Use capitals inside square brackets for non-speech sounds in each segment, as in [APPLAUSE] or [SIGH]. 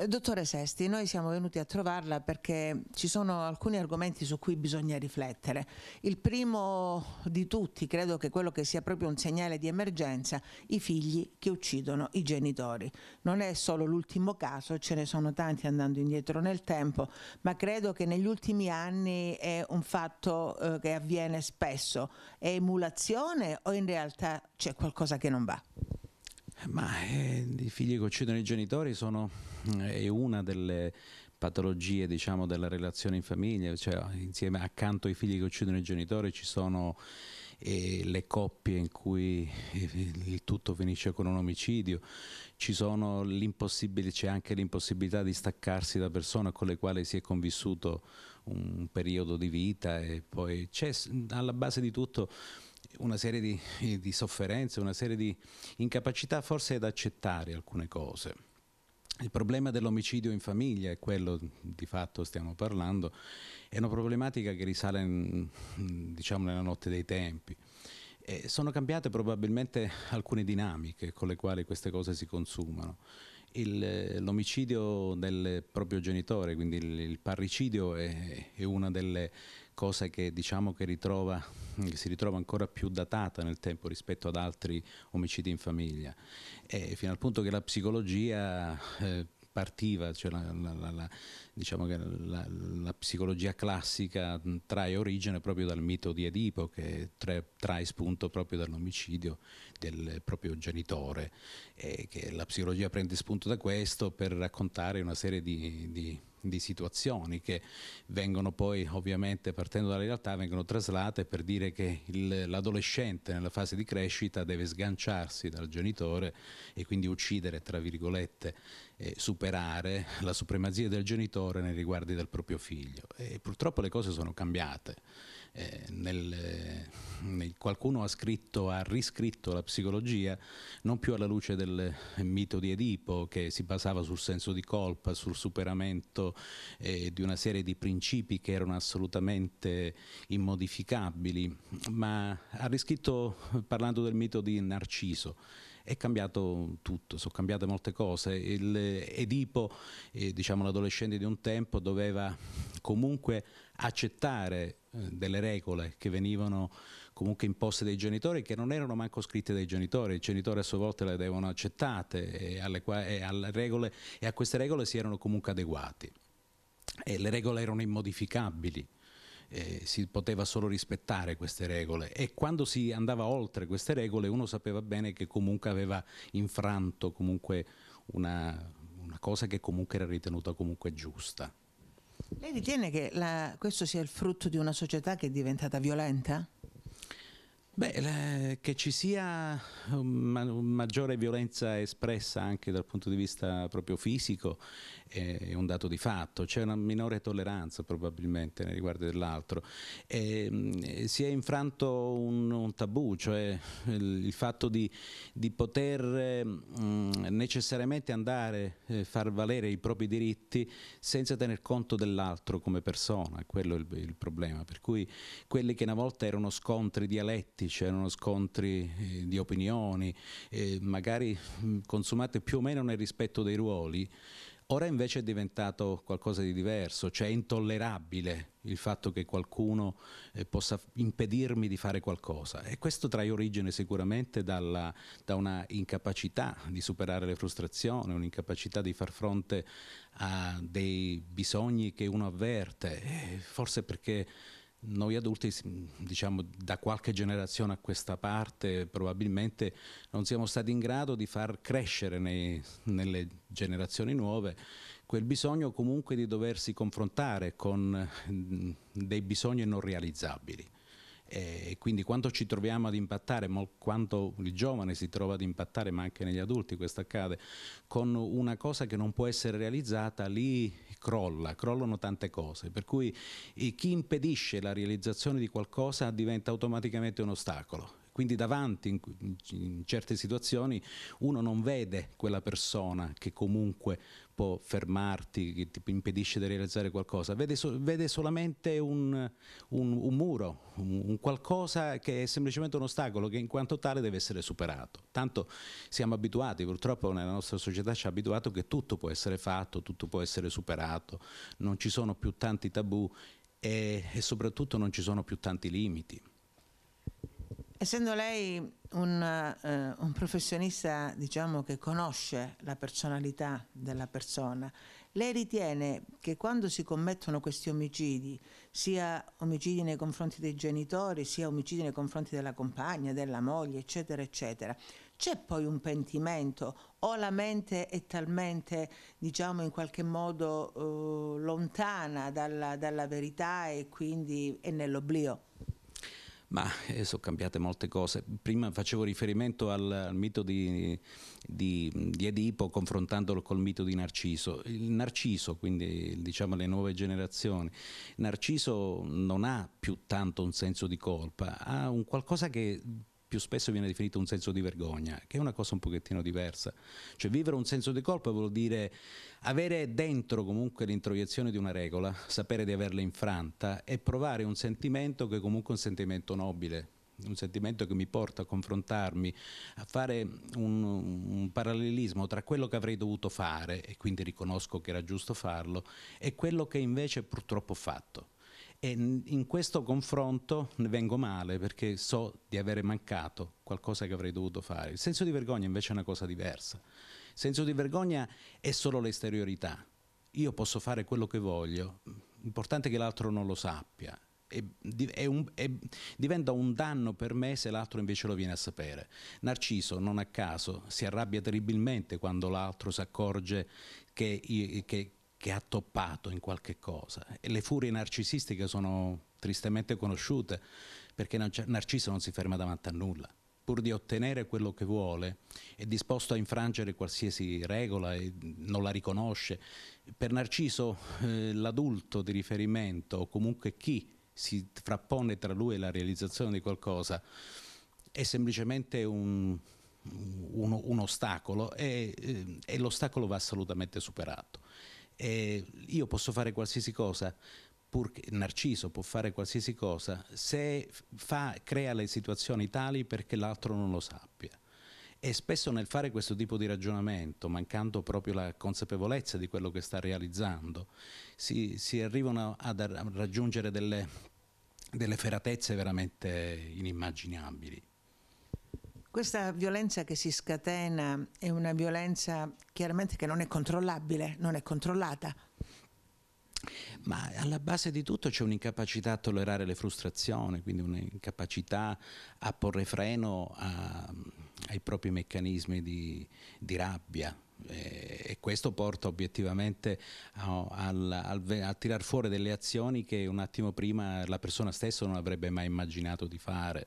Eh, dottore Sesti, noi siamo venuti a trovarla perché ci sono alcuni argomenti su cui bisogna riflettere. Il primo di tutti, credo che quello che sia proprio un segnale di emergenza, i figli che uccidono i genitori. Non è solo l'ultimo caso, ce ne sono tanti andando indietro nel tempo, ma credo che negli ultimi anni è un fatto eh, che avviene spesso. È emulazione o in realtà c'è qualcosa che non va? Ma eh, i figli che uccidono i genitori sono eh, una delle patologie diciamo, della relazione in famiglia, cioè, insieme accanto ai figli che uccidono i genitori ci sono eh, le coppie in cui eh, il tutto finisce con un omicidio, c'è anche l'impossibilità di staccarsi da persone con le quali si è convissuto un periodo di vita e poi c'è alla base di tutto una serie di, di sofferenze, una serie di incapacità forse ad accettare alcune cose. Il problema dell'omicidio in famiglia, è quello di fatto stiamo parlando, è una problematica che risale in, mm, mm, diciamo, nella notte dei tempi. E sono cambiate probabilmente alcune dinamiche con le quali queste cose si consumano. Il, l'omicidio del proprio genitore, quindi il, il parricidio, è, è una delle cosa che diciamo che, ritrova, che si ritrova ancora più datata nel tempo rispetto ad altri omicidi in famiglia, e fino al punto che la psicologia... Eh, partiva, cioè la, la, la, diciamo che la, la, psicologia classica trae origine proprio dal mito di Edipo che trae, trae spunto proprio dall'omicidio del proprio genitore e che la psicologia prende spunto da questo per raccontare una serie di, di di situazioni che vengono poi ovviamente partendo dalla realtà vengono traslate per dire che l'adolescente nella fase di crescita deve sganciarsi dal genitore e quindi uccidere tra virgolette eh, superare la supremazia del genitore dolore nei riguardi del proprio figlio. E purtroppo le cose sono cambiate. Eh, nel, eh, nel, qualcuno ha scritto, ha riscritto la psicologia non più alla luce del mito di Edipo che si basava sul senso di colpa, sul superamento eh, di una serie di principi che erano assolutamente immodificabili, ma ha riscritto parlando del mito di Narciso è cambiato tutto, sono cambiate molte cose. Il eh, Edipo, eh, diciamo l'adolescente di un tempo, doveva comunque accettare eh, delle regole che venivano comunque imposte dai genitori che non erano manco scritte dai genitori, i genitori a sua volta le avevano accettate e alle, e alle regole, e a queste regole si erano comunque adeguati e le regole erano immodificabili eh, si poteva solo rispettare queste regole e quando si andava oltre queste regole uno sapeva bene che comunque aveva infranto comunque una, una cosa che comunque era ritenuta comunque giusta. Lei ritiene che la, questo sia il frutto di una società che è diventata violenta? Beh, che ci sia una maggiore violenza espressa anche dal punto di vista proprio fisico è un dato di fatto, c'è una minore tolleranza probabilmente nei riguardi dell'altro. Ehm, si è infranto un, un, tabù, cioè il, fatto di, di poter mh, mm, necessariamente andare, eh, far valere i propri diritti senza tener conto dell'altro come persona, quello è il, il problema. Per cui quelli che una volta erano scontri dialettici, c'erano scontri eh, di opinioni, magari mm, consumate più o meno nel rispetto dei ruoli, Ora invece è diventato qualcosa di diverso, cioè è intollerabile il fatto che qualcuno eh, possa impedirmi di fare qualcosa e questo trae origine sicuramente dalla, da una incapacità di superare le frustrazioni, un'incapacità di far fronte a dei bisogni che uno avverte, eh, forse perché noi adulti, diciamo, da qualche generazione a questa parte probabilmente non siamo stati in grado di far crescere nei, nelle generazioni nuove quel bisogno comunque di doversi confrontare con mm, dei bisogni non realizzabili e eh, quindi quanto ci troviamo ad impattare, quanto il giovane si trova ad impattare, ma anche negli adulti questo accade, con una cosa che non può essere realizzata, lì crolla, crollano tante cose, per cui eh, chi impedisce la realizzazione di qualcosa diventa automaticamente un ostacolo. Quindi davanti in, in, certe situazioni uno non vede quella persona che comunque può fermarti, che ti impedisce di realizzare qualcosa, vede, so, vede solamente un, un, un muro, un, un, qualcosa che è semplicemente un ostacolo che in quanto tale deve essere superato. Tanto siamo abituati, purtroppo nella nostra società ci ha abituato che tutto può essere fatto, tutto può essere superato, non ci sono più tanti tabù e, e soprattutto non ci sono più tanti limiti. Essendo lei un, eh, un professionista diciamo, che conosce la personalità della persona, lei ritiene che quando si commettono questi omicidi, sia omicidi nei confronti dei genitori, sia omicidi nei confronti della compagna, della moglie, eccetera, eccetera, c'è poi un pentimento o la mente è talmente, diciamo, in qualche modo eh, lontana dalla, dalla verità e quindi è nell'oblio? Ma eh, sono cambiate molte cose. Prima facevo riferimento al, al mito di, di, di, Edipo confrontandolo col mito di Narciso. Il Narciso, quindi diciamo le nuove generazioni, Narciso non ha più tanto un senso di colpa, ha un qualcosa che più spesso viene definito un senso di vergogna, che è una cosa un pochettino diversa. Cioè vivere un senso di colpa vuol dire avere dentro comunque l'introiezione di una regola, sapere di averla infranta e provare un sentimento che è comunque un sentimento nobile, un sentimento che mi porta a confrontarmi, a fare un, un, parallelismo tra quello che avrei dovuto fare, e quindi riconosco che era giusto farlo, e quello che invece purtroppo ho fatto. E in questo confronto ne vengo male perché so di avere mancato qualcosa che avrei dovuto fare. Il senso di vergogna invece è una cosa diversa. Il senso di vergogna è solo l'esteriorità. Io posso fare quello che voglio, l'importante è che l'altro non lo sappia. È, è un, è, diventa un danno per me se l'altro invece lo viene a sapere. Narciso, non a caso, si arrabbia terribilmente quando l'altro si accorge che, che, che ha toppato in qualche cosa. E le furie narcisistiche sono tristemente conosciute perché Narciso non si ferma davanti a nulla. Pur di ottenere quello che vuole è disposto a infrangere qualsiasi regola e non la riconosce. Per Narciso eh, l'adulto di riferimento o comunque chi si frappone tra lui e la realizzazione di qualcosa è semplicemente un, un, un ostacolo e, eh, e l'ostacolo va assolutamente superato eh, io posso fare qualsiasi cosa, purché Narciso può fare qualsiasi cosa, se fa, crea le situazioni tali perché l'altro non lo sappia. E spesso nel fare questo tipo di ragionamento, mancando proprio la consapevolezza di quello che sta realizzando, si, si arrivano a, a raggiungere delle, delle feratezze veramente inimmaginabili. Questa violenza che si scatena è una violenza chiaramente che non è controllabile, non è controllata. Ma alla base di tutto c'è un'incapacità a tollerare le frustrazioni, quindi un'incapacità a porre freno a, ai propri meccanismi di, di rabbia, e questo porta obiettivamente a, a, a, a, tirar fuori delle azioni che un attimo prima la persona stessa non avrebbe mai immaginato di fare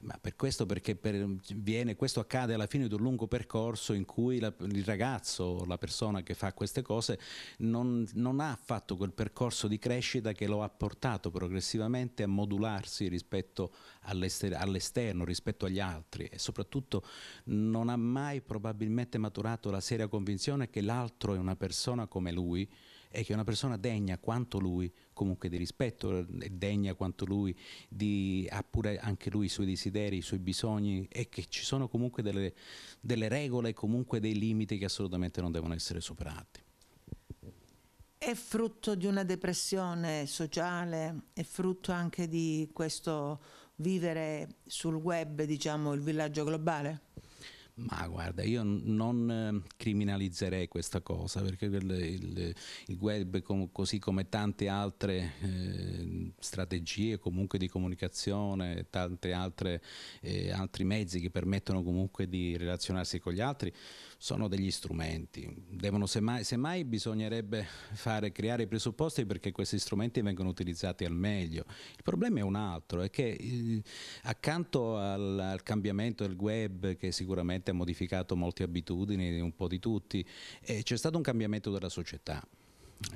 ma per questo perché per, viene, questo accade alla fine di un lungo percorso in cui la, il ragazzo, la persona che fa queste cose, non, non, ha fatto quel percorso di crescita che lo ha portato progressivamente a modularsi rispetto all'esterno, rispetto agli altri e soprattutto non ha mai probabilmente maturato la seria convinzione che l'altro è una persona come lui è che una persona degna quanto lui comunque di rispetto, degna quanto lui di, ha pure anche lui i suoi desideri, i suoi bisogni e che ci sono comunque delle, delle regole comunque dei limiti che assolutamente non devono essere superati. È frutto di una depressione sociale, è frutto anche di questo vivere sul web, diciamo, il villaggio globale? Ma guarda, io non ehm, criminalizzerei questa cosa perché il, il web, com, così come tante altre eh, strategie comunque di comunicazione, tanti eh, altri mezzi che permettono comunque di relazionarsi con gli altri, sono degli strumenti, Devono, semmai, semmai, bisognerebbe fare, creare i presupposti perché questi strumenti vengano utilizzati al meglio. Il problema è un altro, è che eh, accanto al, al, cambiamento del web che sicuramente ha modificato molte abitudini, un po' di tutti, eh, c'è stato un cambiamento della società.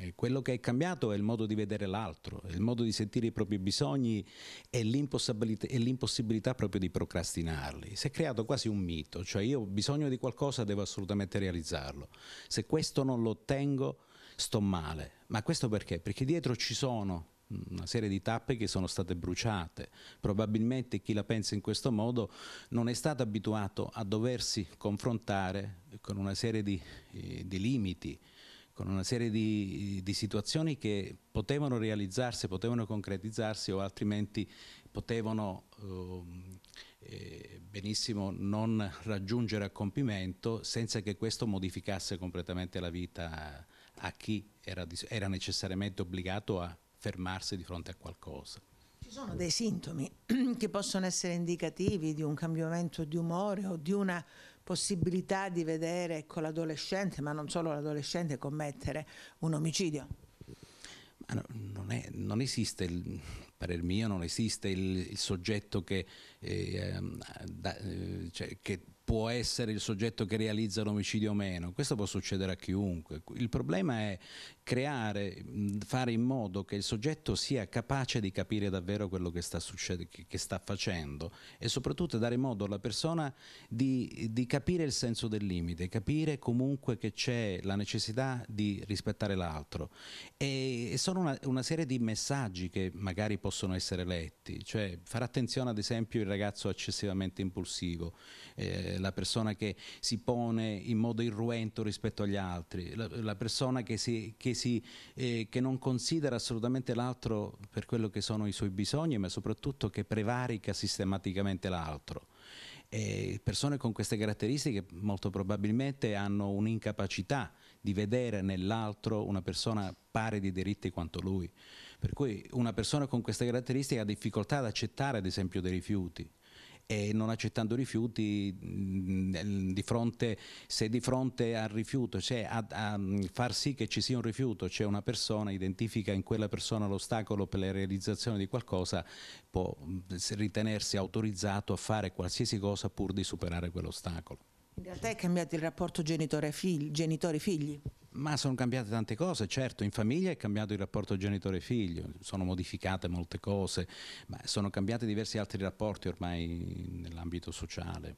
Eh, quello che è cambiato è il modo di vedere l'altro, il modo di sentire i propri bisogni e l'impossibilità proprio di procrastinarli. Si è creato quasi un mito, cioè io ho bisogno di qualcosa, devo assolutamente realizzarlo. Se questo non lo ottengo, sto male. Ma questo perché? Perché dietro ci sono una serie di tappe che sono state bruciate. Probabilmente chi la pensa in questo modo non è stato abituato a doversi confrontare con una serie di, eh, di limiti, con una serie di, di situazioni che potevano realizzarsi, potevano concretizzarsi o altrimenti potevano ehm, eh, benissimo non raggiungere a compimento senza che questo modificasse completamente la vita a chi era, era necessariamente obbligato a fermarsi di fronte a qualcosa. Ci sono dei sintomi [CLEARS THROAT] che possono essere indicativi di un cambiamento di umore o di una possibilità di vedere con ecco, l'adolescente, ma non solo l'adolescente, commettere un omicidio? No, non, è, non, esiste, il, parer mio, non esiste il, il soggetto che, eh, ehm, da, eh, cioè, che può essere il soggetto che realizza l'omicidio o meno, questo può succedere a chiunque. Il problema è creare, fare in modo che il soggetto sia capace di capire davvero quello che sta, che sta facendo e soprattutto dare modo alla persona di, di capire il senso del limite, capire comunque che c'è la necessità di rispettare l'altro. E, e, sono una, una serie di messaggi che magari possono essere letti, cioè fare attenzione ad esempio il ragazzo eccessivamente impulsivo. Eh, la persona che si pone in modo irruento rispetto agli altri, la, la persona che, si, che, si, eh, che, non considera assolutamente l'altro per quello che sono i suoi bisogni, ma soprattutto che prevarica sistematicamente l'altro. E persone con queste caratteristiche molto probabilmente hanno un'incapacità di vedere nell'altro una persona pari di diritti quanto lui. Per cui una persona con queste caratteristiche ha difficoltà ad accettare ad esempio dei rifiuti, e non accettando rifiuti mm, di fronte, se di fronte al rifiuto, cioè a, a mm, far sì che ci sia un rifiuto, c'è cioè una persona, identifica in quella persona l'ostacolo per la realizzazione di qualcosa, può mm, ritenersi autorizzato a fare qualsiasi cosa pur di superare quell'ostacolo. In realtà è cambiato il rapporto genitore figli Genitori Ma sono cambiate tante cose, certo, in famiglia è cambiato il rapporto genitore-figlio, sono modificate molte cose, ma sono cambiati diversi altri rapporti ormai nell'ambito sociale.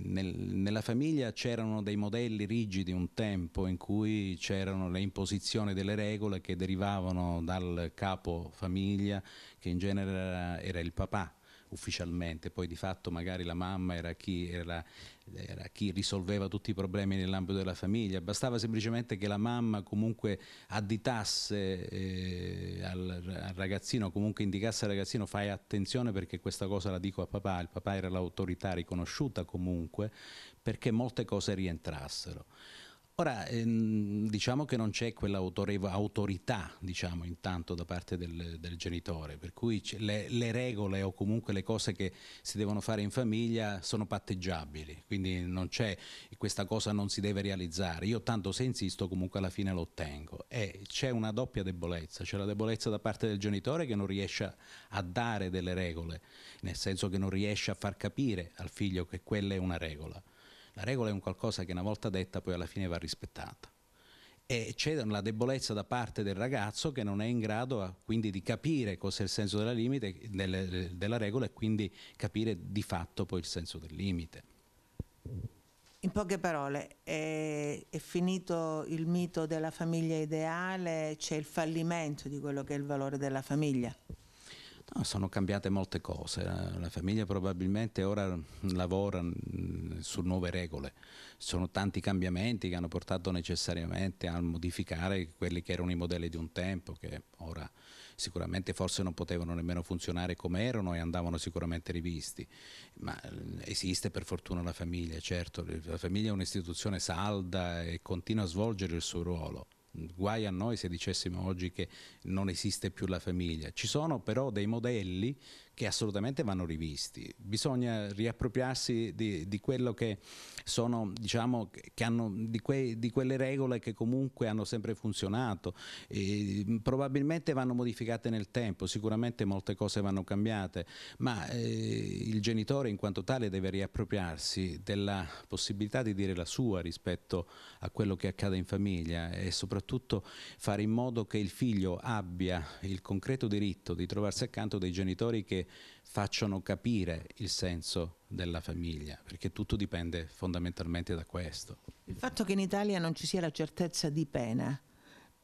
Nel, nella famiglia c'erano dei modelli rigidi un tempo in cui c'erano le imposizioni delle regole che derivavano dal capo famiglia che in genere era, era il papà ufficialmente, poi di fatto magari la mamma era chi era era chi risolveva tutti i problemi nell'ambito della famiglia, bastava semplicemente che la mamma comunque additasse eh, al, al, ragazzino, comunque indicasse al ragazzino fai attenzione perché questa cosa la dico a papà, il papà era l'autorità riconosciuta comunque, perché molte cose rientrassero. Ora, ehm, diciamo che non c'è quell'autorità, diciamo, intanto da parte del, del genitore, per cui le, le, regole o comunque le cose che si devono fare in famiglia sono patteggiabili, quindi non c'è, questa cosa non si deve realizzare. Io tanto se insisto comunque alla fine lo ottengo. E c'è una doppia debolezza, c'è la debolezza da parte del genitore che non riesce a dare delle regole, nel senso che non riesce a far capire al figlio che quella è una regola la regola è un qualcosa che una volta detta poi alla fine va rispettata. E c'è una debolezza da parte del ragazzo che non è in grado a, quindi di capire cos'è il senso della, limite, del, della regola e quindi capire di fatto poi il senso del limite. In poche parole, è, è, finito il mito della famiglia ideale, c'è il fallimento di quello che è il valore della famiglia. No, sono cambiate molte cose, eh. la famiglia probabilmente ora lavora mm, su nuove regole, sono tanti cambiamenti che hanno portato necessariamente a modificare quelli che erano i modelli di un tempo, che ora sicuramente forse non potevano nemmeno funzionare come erano e andavano sicuramente rivisti, ma mm, esiste per fortuna la famiglia, certo, la famiglia è un'istituzione salda e continua a svolgere il suo ruolo guai a noi se dicessimo oggi che non esiste più la famiglia, ci sono però dei modelli che assolutamente vanno rivisti. Bisogna riappropriarsi di, di quello che sono, diciamo, che hanno, di, que, di, quelle regole che comunque hanno sempre funzionato. E mm, probabilmente vanno modificate nel tempo, sicuramente molte cose vanno cambiate, ma eh, il genitore in quanto tale deve riappropriarsi della possibilità di dire la sua rispetto a quello che accade in famiglia e soprattutto fare in modo che il figlio abbia il concreto diritto di trovarsi accanto dei genitori che facciano capire il senso della famiglia, perché tutto dipende fondamentalmente da questo. Il fatto che in Italia non ci sia la certezza di pena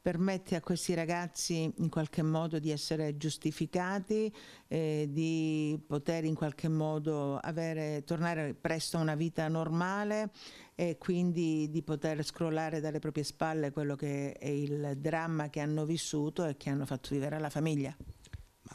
permette a questi ragazzi in qualche modo di essere giustificati, eh, di poter in qualche modo avere, tornare presto a una vita normale e quindi di poter scrollare dalle proprie spalle quello che è il dramma che hanno vissuto e che hanno fatto vivere alla famiglia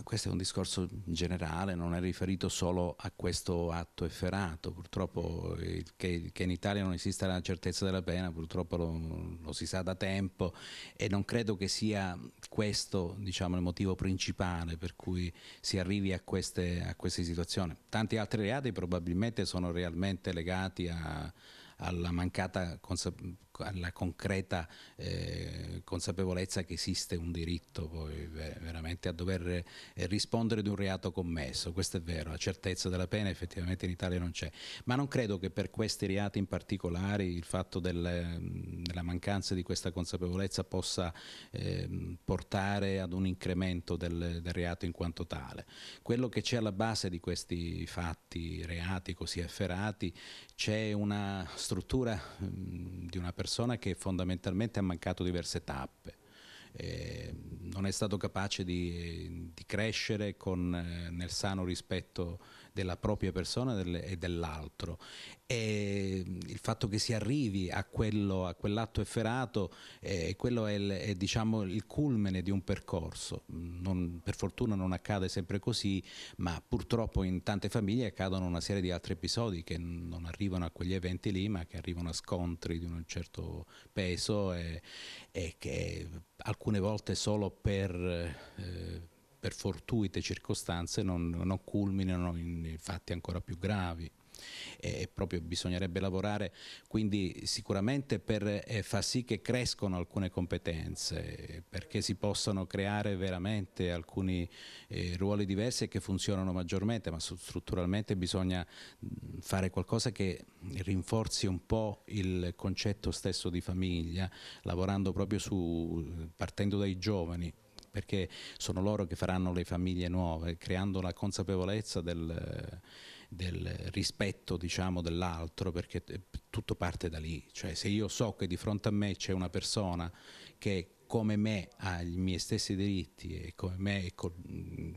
questo è un discorso generale, non è riferito solo a questo atto efferato, purtroppo che, che in Italia non esista la certezza della pena, purtroppo lo, lo, si sa da tempo e non credo che sia questo diciamo, il motivo principale per cui si arrivi a queste, a queste situazioni. Tanti altri reati probabilmente sono realmente legati a, alla mancata consapevolezza alla concreta eh, consapevolezza che esiste un diritto poi veramente a dover eh, rispondere di un reato commesso, questo è vero, la certezza della pena effettivamente in Italia non c'è, ma non credo che per questi reati in particolare il fatto del, della mancanza di questa consapevolezza possa eh, portare ad un incremento del, del reato in quanto tale. Quello che c'è alla base di questi fatti, reati così efferati, c'è una struttura mh, mm, di una persona persona che fondamentalmente ha mancato diverse tappe. Eh, non è stato capace di, di crescere con, eh, nel sano rispetto della propria persona e dell'altro. E il fatto che si arrivi a, quello, a quell'atto efferato, eh, quello è, il, è diciamo, il culmine di un percorso. Non, per fortuna non accade sempre così, ma purtroppo in tante famiglie accadono una serie di altri episodi che non arrivano a quegli eventi lì, ma che arrivano a scontri di un certo peso e, e che alcune volte solo per... Eh, per fortuite circostanze non, non culminano in fatti ancora più gravi e proprio bisognerebbe lavorare quindi sicuramente per eh, far sì che crescono alcune competenze perché si possano creare veramente alcuni eh, ruoli diversi e che funzionano maggiormente ma strutturalmente bisogna mm, fare qualcosa che rinforzi un po' il concetto stesso di famiglia lavorando proprio su, partendo dai giovani perché sono loro che faranno le famiglie nuove, creando la consapevolezza del, del rispetto diciamo, dell'altro, perché eh, tutto parte da lì. Cioè, se io so che di fronte a me c'è una persona che come me ha i miei stessi diritti e come me, e mm,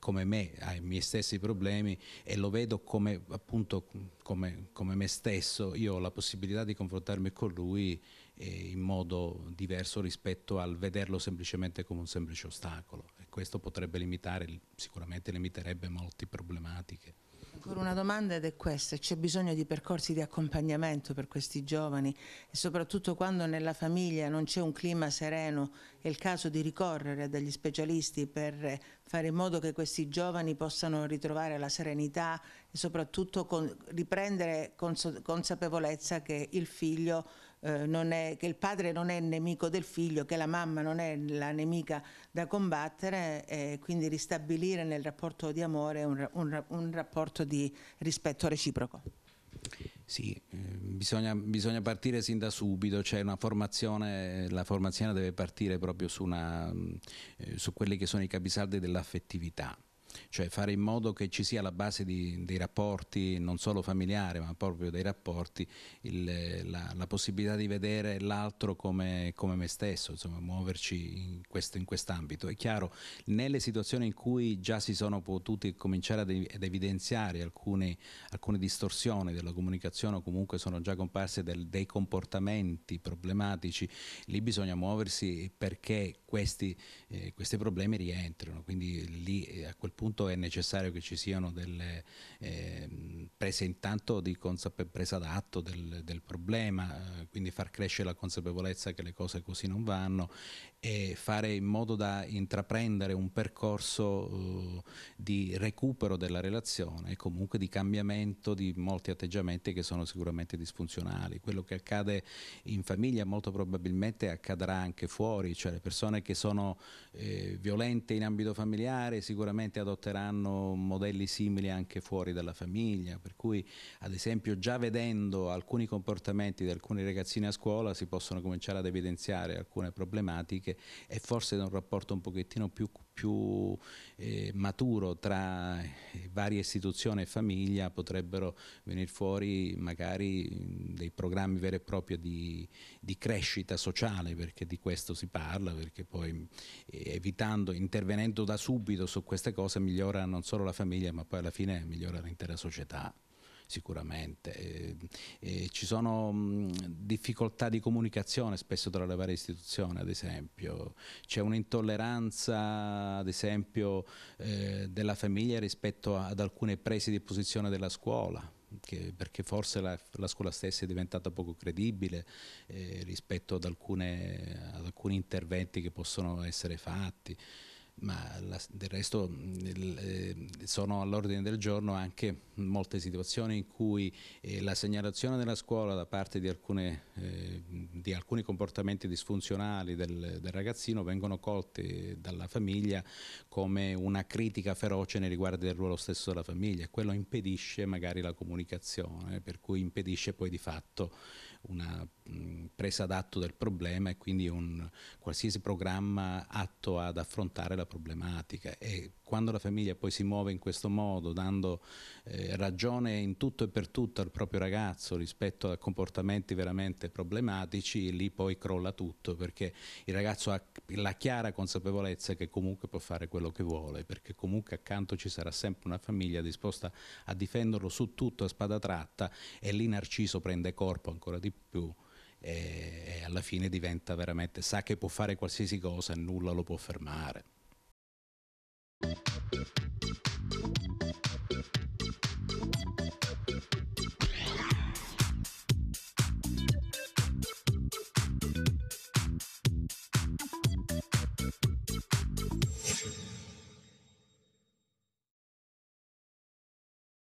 come me ha i miei stessi problemi e lo vedo come, appunto, come, come me stesso, io ho la possibilità di confrontarmi con lui in modo diverso rispetto al vederlo semplicemente come un semplice ostacolo e questo potrebbe limitare, sicuramente limiterebbe molte problematiche. Ancora una domanda ed è questa, c'è bisogno di percorsi di accompagnamento per questi giovani e soprattutto quando nella famiglia non c'è un clima sereno è il caso di ricorrere a degli specialisti per fare in modo che questi giovani possano ritrovare la serenità e soprattutto con, riprendere consapevolezza che il figlio eh, è, che il padre non è nemico del figlio, che la mamma non è la nemica da combattere e quindi ristabilire nel rapporto di amore un, un, un rapporto di rispetto reciproco. Sì, eh, bisogna, bisogna, partire sin da subito, cioè formazione, la formazione deve partire proprio su, una, mm, eh, su quelli che sono i capisaldi dell'affettività cioè fare in modo che ci sia la base di, dei rapporti non solo familiari, ma proprio dei rapporti, il, la, la, possibilità di vedere l'altro come, come, me stesso, insomma muoverci in, questo, in quest'ambito. È chiaro, nelle situazioni in cui già si sono potuti cominciare ad, ad evidenziare alcune, alcune, distorsioni della comunicazione o comunque sono già comparse del, dei comportamenti problematici, lì bisogna muoversi perché questi, eh, questi problemi rientrano, quindi lì eh, a quel punto appunto è necessario che ci siano delle, eh, presa intanto di presa d'atto del, del, problema, eh, quindi far crescere la consapevolezza che le cose così non vanno e fare in modo da intraprendere un percorso eh, di recupero della relazione e comunque di cambiamento di molti atteggiamenti che sono sicuramente disfunzionali. Quello che accade in famiglia molto probabilmente accadrà anche fuori, cioè le persone che sono eh, violente in ambito familiare sicuramente adotteranno modelli simili anche fuori dalla famiglia, per cui ad esempio già vedendo alcuni comportamenti di alcuni ragazzini a scuola si possono cominciare ad evidenziare alcune problematiche e forse da un rapporto un pochettino più più eh, maturo tra eh, varie istituzioni e famiglia potrebbero venire fuori magari dei programmi veri e propri di, di crescita sociale perché di questo si parla perché poi eh, evitando, intervenendo da subito su queste cose migliora non solo la famiglia ma poi alla fine migliora l'intera società sicuramente. E, e ci sono mh, mm, difficoltà di comunicazione spesso tra le varie istituzioni, ad esempio. C'è un'intolleranza, ad esempio, eh, della famiglia rispetto ad alcune prese di posizione della scuola. Che, perché forse la, la, scuola stessa è diventata poco credibile eh, rispetto ad, alcune, ad, alcuni interventi che possono essere fatti ma la, del resto il, eh, sono all'ordine del giorno anche molte situazioni in cui eh, la segnalazione della scuola da parte di, alcune, eh, di alcuni comportamenti disfunzionali del, del, ragazzino vengono colte dalla famiglia come una critica feroce nei riguardi del ruolo stesso della famiglia, quello impedisce magari la comunicazione, per cui impedisce poi di fatto una presa d'atto del problema e quindi un qualsiasi programma atto ad affrontare la problematica e quando la famiglia poi si muove in questo modo dando eh, ragione in tutto e per tutto al proprio ragazzo rispetto a comportamenti veramente problematici lì poi crolla tutto perché il ragazzo ha la chiara consapevolezza che comunque può fare quello che vuole perché comunque accanto ci sarà sempre una famiglia disposta a difenderlo su tutto a spada tratta e lì Narciso prende corpo ancora di più e, e alla fine diventa veramente, sa che può fare qualsiasi cosa e nulla lo può fermare.